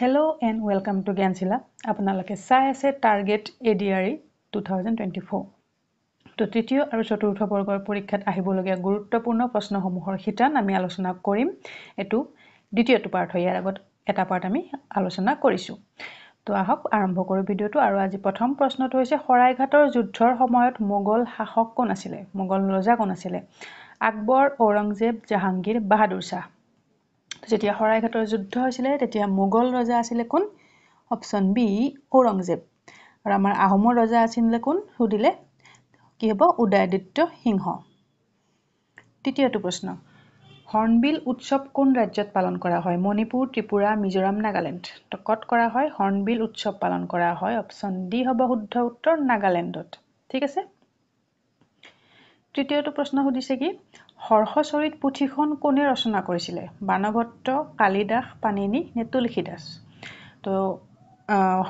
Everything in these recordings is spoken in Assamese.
hello' and welcome to Gyanshila আপোনালোকে চাই আছে target A D R E two thousand twenty four ত' তৃতীয় আৰু চতুৰ্থ বৰ্গৰ পৰীক্ষাত আহিবলগীয়া গুৰুত্বপূৰ্ণ প্ৰশ্নসমূহৰ শিতান আমি আলোচনা কৰিম এইটো দ্বিতীয়টো পাৰ্ট হয় ইয়াৰ আগত এটা পাৰ্ট আমি আলোচনা কৰিছোঁ ত' আহক আৰম্ভ কৰোঁ ভিডিঅ'টো আৰু আজি প্ৰথম প্ৰশ্নটো হৈছে শৰাইঘাটৰ যুদ্ধৰ সময়ত মোগল শাসক কোন আছিলে মোগল ৰজা কোন আছিলে আকবৰ ঔৰংজেব জাহাংগীৰ বাহাদুৰ শ্বাহ যেতিয়া শৰাইঘাটৰ যুদ্ধ হৈছিলে তেতিয়া মোগল ৰজা আছিলে কোন অপশ্যন বি ঔৰংজেব আৰু আমাৰ আহোমৰ ৰজা আছিলে কোন সুধিলে কি হ'ব উদয়াদিত্য সিংহ তৃতীয়টো প্ৰশ্ন হৰ্ণবিল উৎসৱ কোন ৰাজ্যত পালন কৰা হয় মণিপুৰ ত্ৰিপুৰা মিজোৰাম নাগালেণ্ড তো ক'ত কৰা হয় হৰ্ণবিল উৎসৱ পালন কৰা হয় অপশ্যন ডি হ'ব শুদ্ধ উত্তৰ নাগালেণ্ডত ঠিক আছে তৃতীয়টো প্ৰশ্ন সুধিছে কি হৰ্ষচৰিত পুথিখন কোনে ৰচনা কৰিছিলে বানভট্ট কালিদাস পানিনী নে তুলসী দাস তো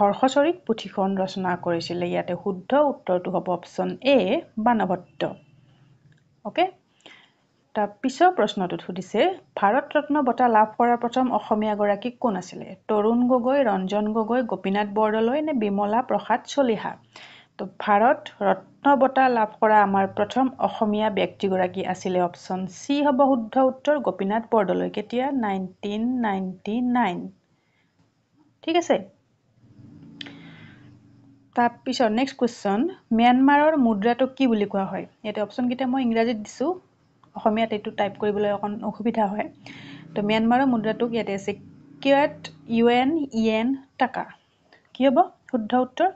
হৰ্ষচৰিত পুথিখন ৰচনা কৰিছিলে ইয়াতে শুদ্ধ উত্তৰটো হ'ব অপশ্যন এ বানভট্ট অ'কে তাৰ পিছৰ প্ৰশ্নটোত সুধিছে ভাৰত ৰত্ন বঁটা লাভ কৰা প্ৰথম অসমীয়াগৰাকী কোন আছিলে তৰুণ গগৈ ৰঞ্জন গগৈ গোপীনাথ বৰদলৈ নে বিমলা প্ৰসাদ চলিহা তো ভাৰত ৰত্ন বঁটা লাভ কৰা আমাৰ প্ৰথম অসমীয়া ব্যক্তিগৰাকী আছিলে অপশ্যন চি হ'ব শুদ্ধ উত্তৰ গোপীনাথ বৰদলৈ কেতিয়া নাইনটিন নাইণ্টি নাইন ঠিক আছে তাৰপিছত নেক্সট কুৱেশ্যন ম্যানমাৰৰ মুদ্ৰাটোক কি বুলি কোৱা হয় ইয়াতে অপশ্যনকেইটা মই ইংৰাজীত দিছোঁ অসমীয়াত এইটো টাইপ কৰিবলৈ অকণ অসুবিধা হয় তো ম্যানমাৰৰ মুদ্ৰাটোক ইয়াতে আছে kyat yuan yen taka কি হ'ব শুদ্ধ উত্তৰ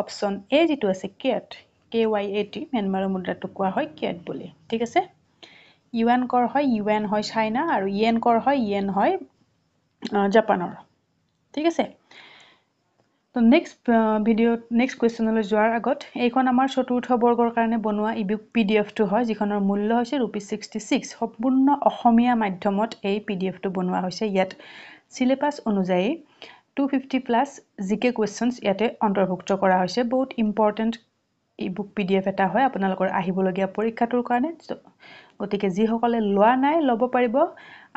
অপশ্যন এ যিটো আছে কেট কে ৱাই এ টি ম্যানমাৰৰ মুদ্ৰাটো কোৱা হয় কেট বুলি ঠিক আছে ইউ এন কৰ হয় ইউ এন হয় চাইনা আৰু ই এন কৰ হয় ই এন হয় জাপানৰ ঠিক আছে তো নেক্সট ভিডিঅ' নেক্সট কুৱেশ্যনলৈ যোৱাৰ আগত এইখন আমাৰ চতুৰ্থ বৰ্গৰ কাৰণে বনোৱা ই বুক পি ডি এফটো হয় যিখনৰ মূল্য হৈছে ৰুপি ছিক্সটি ছিক্স সম্পূৰ্ণ অসমীয়া মাধ্যমত এই পি ডি এফটো বনোৱা হৈছে ইয়াত চিলেবাছ অনুযায়ী two fifty plus G K questions ইয়াতে অন্তৰ্ভুক্ত কৰা হৈছে বহুত important e book P D F এটা হয় আপোনালোকৰ আহিবলগীয়া পৰীক্ষাটোৰ কাৰণে গতিকে যিসকলে লোৱা নাই ল'ব পাৰিব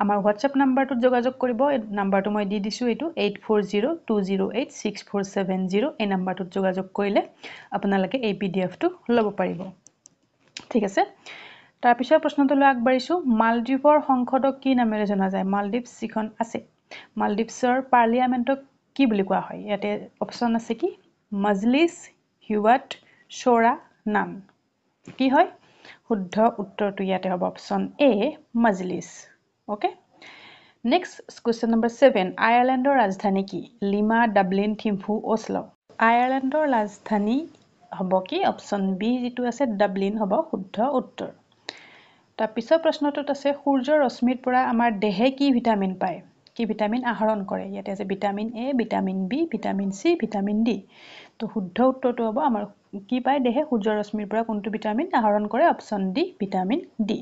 আমাৰ হোৱাটছএপ নাম্বাৰটোত যোগাযোগ কৰিব এই নাম্বাৰটো মই দি দিছোঁ এইটো eight four zero' two zero' eight six four seven zero' এই নাম্বাৰটোত যোগাযোগ কৰিলে আপোনালোকে এই পি ডি এফটো ল'ব পাৰিব ঠিক আছে তাৰপিছৰ প্ৰশ্নটোলৈ আগবাঢ়িছোঁ মালদ্বীপৰ সংসদক কি নামেৰে জনা যায় মালদ্বীপ যিখন আছে মালদ্বীপছৰ পাৰ্লিয়ামেণ্টক কি বুলি কোৱা হয় ইয়াতে অপশ্যন আছে কি মজলিছ হিৱাট চৌৰা নান কি হয় শুদ্ধ উত্তৰটো ইয়াতে হ'ব অপশ্যন এ মজলিছ okay next question number seven আয়াৰলেণ্ডৰ ৰাজধানী কি লিমা ডাবলিন থিম্ফু অছল আয়াৰলেণ্ডৰ ৰাজধানী হ'ব কি অপশ্যন বি যিটো আছে ডাবলিন হ'ব শুদ্ধ উত্তৰ তাৰপিছৰ প্ৰশ্নটোত আছে সূৰ্যৰ ৰশ্মিৰ পৰা আমাৰ দেহে কি ভিটামিন পায় কি ভিটামিন আহৰণ কৰে ইয়াতে আছে vitamin A vitamin B vitamin C vitamin D তো শুদ্ধ উত্তৰটো হ'ব আমাৰ কি পায় দেহে সূৰ্য ৰশ্মিৰ পৰা কোনটো ভিটামিন আহৰণ কৰে অপশ্যন ডি ভিটামিন ডি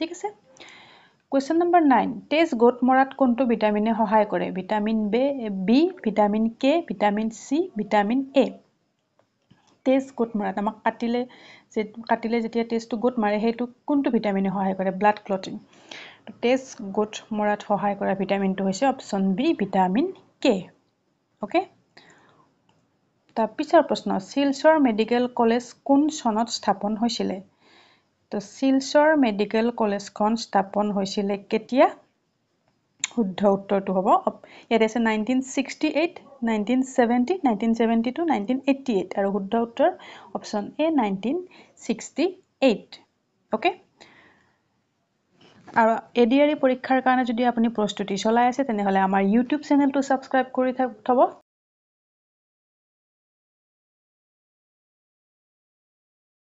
ঠিক আছে কুৱেশ্যন নম্বৰ নাইন তেজ গোট মৰাত কোনটো ভিটামিনে সহায় কৰে ভিটামিন বে B vitamin K vitamin C vitamin A তেজ গোট মৰাত আমাক কাটিলে যে কাটিলে যেতিয়া তেজটো গোট মাৰে সেইটো কোনটো ভিটামিনে সহায় কৰে ব্লাড ক্লটিং তেজ গোট মৰাত সহায় কৰা ভিটামিনটো হৈছে option B vitamin K okay তাৰপিছৰ প্ৰশ্ন শিলচৰ মেডিকেল কলেজ কোন চনত স্থাপন হৈছিলে তো শিলচৰ মেডিকেল কলেজখন স্থাপন হৈছিলে কেতিয়া শুদ্ধ উত্তৰটো হ'ব ইয়াতে আছে nineteen sixty eight nineteen seventy nineteen seventy two nineteen eighty eight আৰু শুদ্ধ উত্তৰ option A nineteen sixty eight okay আৰু এডিয়াৰী e পৰীক্ষাৰ কাৰণে যদি আপুনি প্ৰস্তুতি চলাই আছে তেনেহ'লে আমাৰ ইউটিউব চেনেলটো ছাবস্ক্ৰাইব কৰি থ'ব